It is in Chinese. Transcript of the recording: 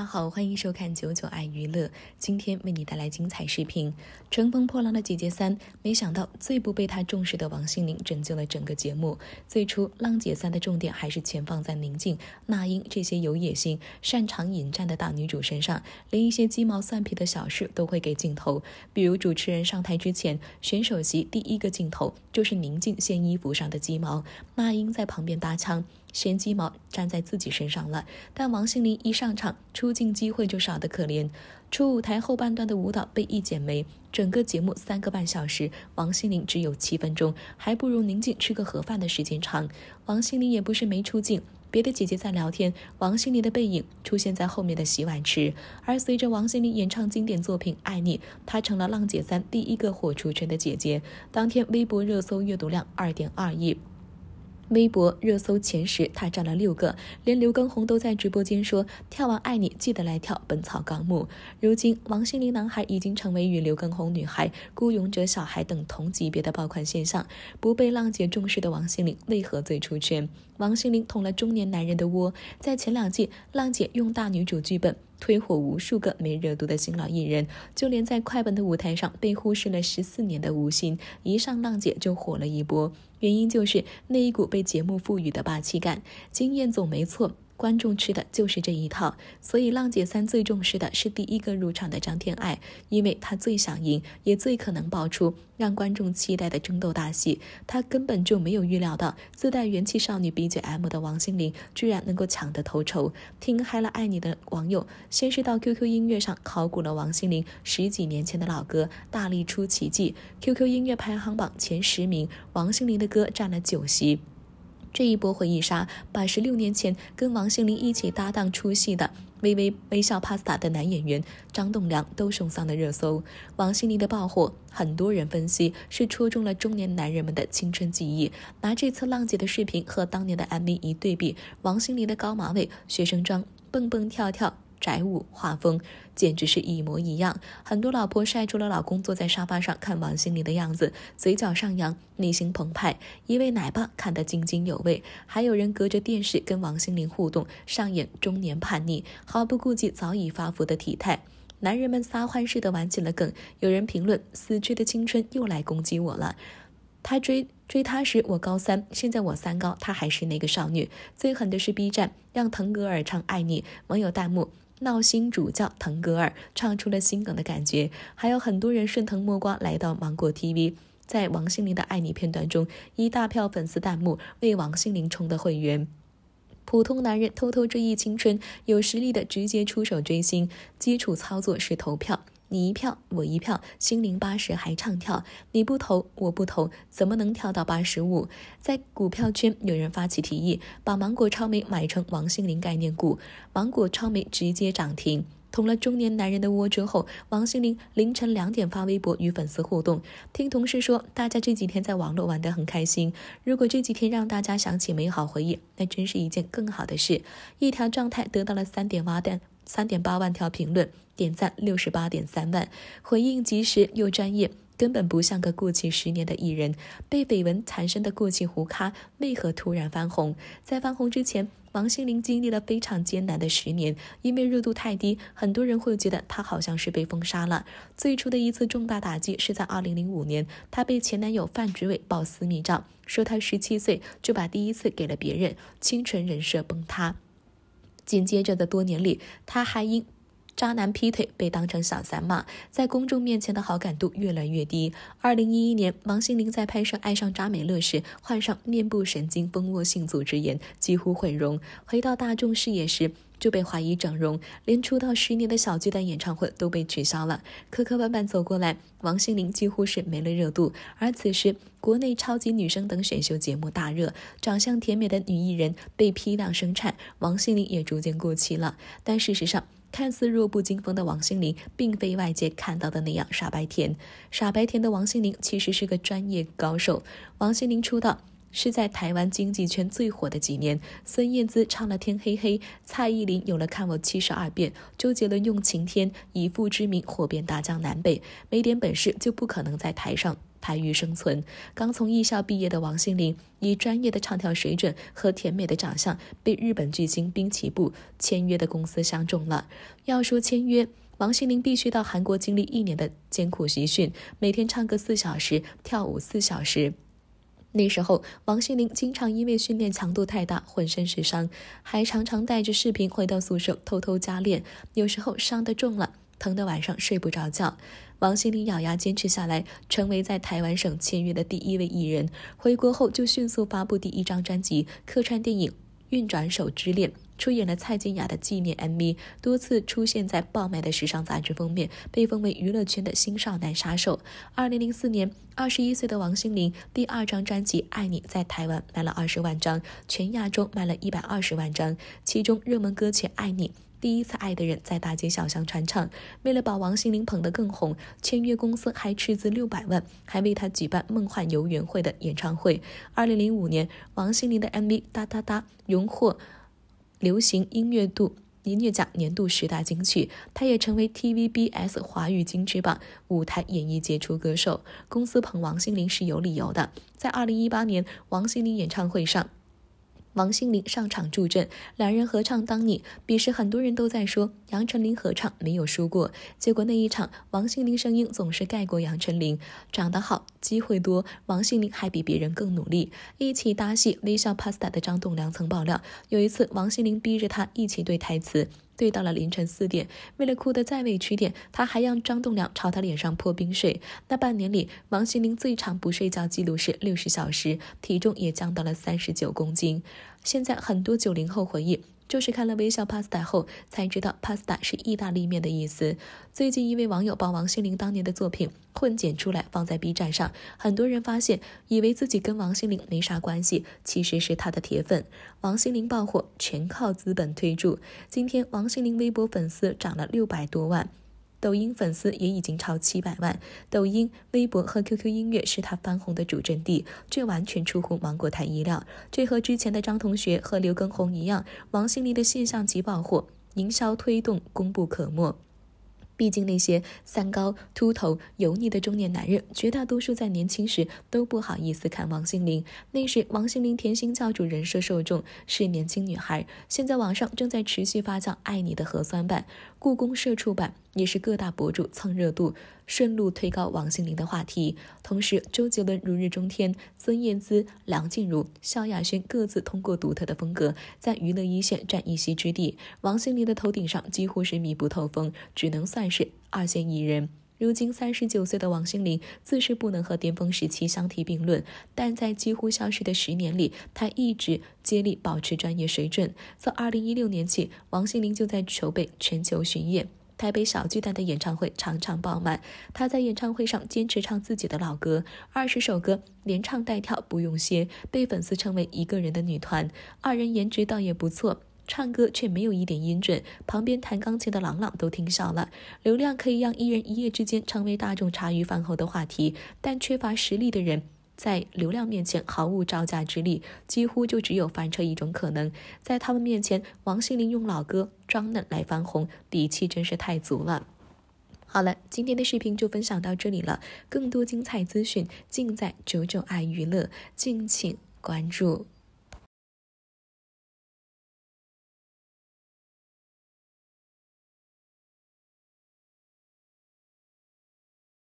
大家好，欢迎收看九九爱娱乐，今天为你带来精彩视频《乘风破浪的姐姐三》。没想到最不被他重视的王心凌拯救了整个节目。最初，《浪姐三》的重点还是全放在宁静、那英这些有野心、擅长引战的大女主身上，连一些鸡毛蒜皮的小事都会给镜头。比如主持人上台之前，选手席第一个镜头就是宁静掀衣服上的鸡毛，那英在旁边搭腔，嫌鸡毛站在自己身上了。但王心凌一上场，出出镜机会就少得可怜。出舞台后半段的舞蹈被一剪没，整个节目三个半小时，王心凌只有七分钟，还不如宁静吃个盒饭的时间长。王心凌也不是没出镜，别的姐姐在聊天，王心凌的背影出现在后面的洗碗池。而随着王心凌演唱经典作品《爱你》，她成了浪姐三第一个火出圈的姐姐。当天微博热搜阅读量二点二亿。微博热搜前十，他占了六个，连刘畊宏都在直播间说跳完爱你记得来跳《本草纲目》。如今，王心凌男孩已经成为与刘畊宏女孩、孤勇者小孩等同级别的爆款现象。不被浪姐重视的王心凌为何最出圈？王心凌捅了中年男人的窝，在前两季浪姐用大女主剧本。推火无数个没热度的新老艺人，就连在快本的舞台上被忽视了十四年的吴昕，一上浪姐就火了一波，原因就是那一股被节目赋予的霸气感，经验总没错。观众吃的就是这一套，所以浪姐三最重视的是第一个入场的张天爱，因为她最想赢，也最可能爆出让观众期待的争斗大戏。她根本就没有预料到自带元气少女 BGM 的王心凌居然能够抢得头筹。听嗨了爱你的网友先是到 QQ 音乐上考古了王心凌十几年前的老歌《大力出奇迹》，QQ 音乐排行榜前十名，王心凌的歌占了九席。这一波回忆杀，把十六年前跟王心凌一起搭档出戏的《微微微笑》、《Pasta》的男演员张栋梁都送上了热搜。王心凌的爆火，很多人分析是戳中了中年男人们的青春记忆。拿这次浪姐的视频和当年的 MV 一对比，王心凌的高马尾、学生装、蹦蹦跳跳。宅舞画风简直是一模一样，很多老婆晒出了老公坐在沙发上看王心凌的样子，嘴角上扬，内心澎湃。一位奶爸看得津津有味，还有人隔着电视跟王心凌互动，上演中年叛逆，毫不顾忌早已发福的体态。男人们撒欢似的玩起了梗，有人评论：“死去的青春又来攻击我了。”他追追她时我高三，现在我三高，他还是那个少女。最狠的是 B 站让腾格尔唱《爱你》，网友弹幕。闹心主教腾格尔唱出了心梗的感觉，还有很多人顺藤摸瓜来到芒果 TV，在王心凌的《爱你》片段中，一大票粉丝弹幕为王心凌充的会员。普通男人偷偷追忆青春，有实力的直接出手追星，基础操作是投票。你一票，我一票，心灵八十还唱跳，你不投，我不投，怎么能跳到八十五？在股票圈，有人发起提议，把芒果超媒买成王心凌概念股，芒果超媒直接涨停。捅了中年男人的窝之后，王心凌凌晨两点发微博与粉丝互动，听同事说，大家这几天在网络玩得很开心。如果这几天让大家想起美好回忆，那真是一件更好的事。一条状态得到了三点八蛋。三点八万条评论，点赞六十八点三万，回应及时又专业，根本不像个过气十年的艺人。被绯闻缠身的过气胡咖为何突然翻红？在翻红之前，王心凌经历了非常艰难的十年，因为热度太低，很多人会觉得她好像是被封杀了。最初的一次重大打击是在二零零五年，她被前男友范植伟爆私密照，说她十七岁就把第一次给了别人，清纯人设崩塌。紧接着的多年里，他还因。渣男劈腿被当成小三骂，在公众面前的好感度越来越低。二零一一年，王心凌在拍摄《爱上扎美乐》时患上面部神经蜂窝性组织炎，几乎毁容。回到大众视野时，就被怀疑整容，连出道十年的小巨蛋演唱会都被取消了。磕磕绊绊走过来，王心凌几乎是没了热度。而此时，国内超级女声等选秀节目大热，长相甜美的女艺人被批量生产，王心凌也逐渐过气了。但事实上，看似弱不禁风的王心凌，并非外界看到的那样傻白甜。傻白甜的王心凌其实是个专业高手。王心凌出道是在台湾经济圈最火的几年，孙燕姿唱了《天黑黑》，蔡依林有了《看我七十二变》，周杰伦用《晴天》以父之名火遍大江南北。没点本事就不可能在台上。培育生存。刚从艺校毕业的王心凌，以专业的唱跳水准和甜美的长相，被日本巨星滨崎步签约的公司相中了。要说签约，王心凌必须到韩国经历一年的艰苦集训，每天唱歌四小时，跳舞四小时。那时候，王心凌经常因为训练强度太大，浑身是伤，还常常带着视频回到宿舍偷偷加练。有时候伤得重了。疼得晚上睡不着觉，王心凌咬牙坚持下来，成为在台湾省签约的第一位艺人。回国后就迅速发布第一张专辑，客串电影《运转手之恋》，出演了蔡健雅的纪念 MV，多次出现在爆卖的时尚杂志封面，被封为娱乐圈的新少男杀手。二零零四年，二十一岁的王心凌第二张专辑《爱你》在台湾卖了二十万张，全亚洲卖了一百二十万张，其中热门歌曲《爱你》。第一次爱的人在大街小巷传唱。为了把王心凌捧得更红，签约公司还斥资六百万，还为她举办“梦幻游园会”的演唱会。二零零五年，王心凌的 MV《哒哒哒》荣获流行音乐度音乐奖年度十大金曲，她也成为 TVBS 华语金曲榜舞台演绎杰出歌手。公司捧王心凌是有理由的。在二零一八年王心凌演唱会上。王心凌上场助阵，两人合唱《当你》，彼时很多人都在说杨丞琳合唱没有输过。结果那一场，王心凌声音总是盖过杨丞琳。长得好，机会多，王心凌还比别人更努力。一起搭戏《微笑 Pasta》的张栋梁曾爆料，有一次王心凌逼着他一起对台词。对，到了凌晨四点，为了哭得再委屈点，他还让张栋梁朝他脸上泼冰水。那半年里，王心凌最长不睡觉记录是六十小时，体重也降到了三十九公斤。现在很多九零后回忆。就是看了微笑 Pasta 后才知道 Pasta 是意大利面的意思。最近一位网友把王心凌当年的作品混剪出来放在 B 站上，很多人发现，以为自己跟王心凌没啥关系，其实是他的铁粉。王心凌爆火全靠资本推助，今天王心凌微博粉丝涨了六百多万。抖音粉丝也已经超七百万，抖音、微博和 QQ 音乐是他翻红的主阵地，这完全出乎芒果台意料。这和之前的张同学和刘畊宏一样，王心凌的现象级爆火，营销推动功不可没。毕竟那些三高、秃头、油腻的中年男人，绝大多数在年轻时都不好意思看王心凌。那时，王心凌甜心教主人设受众是年轻女孩。现在网上正在持续发酵“爱你”的核酸版、故宫社出版，也是各大博主蹭热度、顺路推高王心凌的话题。同时，周杰伦如日中天，孙燕姿、梁静茹、萧亚轩各自通过独特的风格在娱乐一线占一席之地，王心凌的头顶上几乎是密不透风，只能算。是二线艺人。如今三十九岁的王心凌自是不能和巅峰时期相提并论，但在几乎消失的十年里，她一直接力保持专业水准。自二零一六年起，王心凌就在筹备全球巡演，台北小巨蛋的演唱会场场爆满。她在演唱会上坚持唱自己的老歌，二十首歌连唱带跳不用歇，被粉丝称为一个人的女团。二人颜值倒也不错。唱歌却没有一点音准，旁边弹钢琴的朗朗都听笑了。流量可以让艺人一夜之间成为大众茶余饭后的话题，但缺乏实力的人在流量面前毫无招架之力，几乎就只有翻车一种可能。在他们面前，王心凌用老歌装嫩来翻红，底气真是太足了。好了，今天的视频就分享到这里了，更多精彩资讯尽在九九爱娱乐，敬请关注。